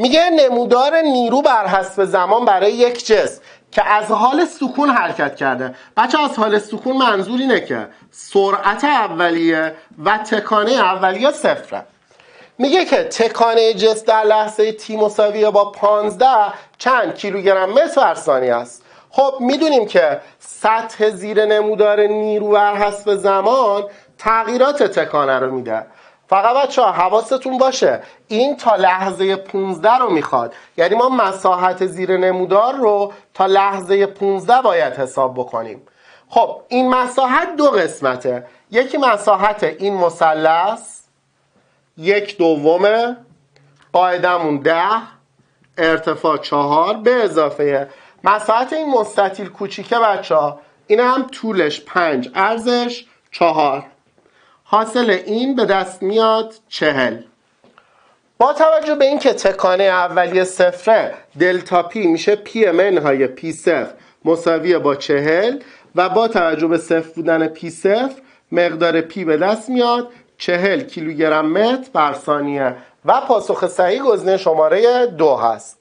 میگه نمودار نیرو بر حسب زمان برای یک جسم که از حال سکون حرکت کرده بچه از حال سکون منظور اینه که سرعت اولیه و تکانه اولیه سفره میگه که تکانه جسم در لحظه تی مساوی با 15 چند کیلوگرم متر بر ثانیه است خب میدونیم که سطح زیر نمودار نیرو بر حسب زمان تغییرات تکانه رو میده فقط بچه ها حواستون باشه این تا لحظه 15 رو میخواد یعنی ما مساحت زیر نمودار رو تا لحظه 15 باید حساب بکنیم خب این مساحت دو قسمته یکی مساحت این مثلث یک دومه قاعدمون ده ارتفاع چهار به اضافه مساحت این مستطیل کوچیکه بچه ها این هم طولش پنج ارزش چهار حاصل این به دست میاد چهل با توجه به اینکه تکانه اولی صفره دلتا پی میشه پی منهای پی صفر مساوی با چهل و با توجه به صفر بودن پی صفر مقدار پی به دست میاد چهل کیلوگرم متر بر ثانیه و پاسخ صحیح گزینه شماره دو هست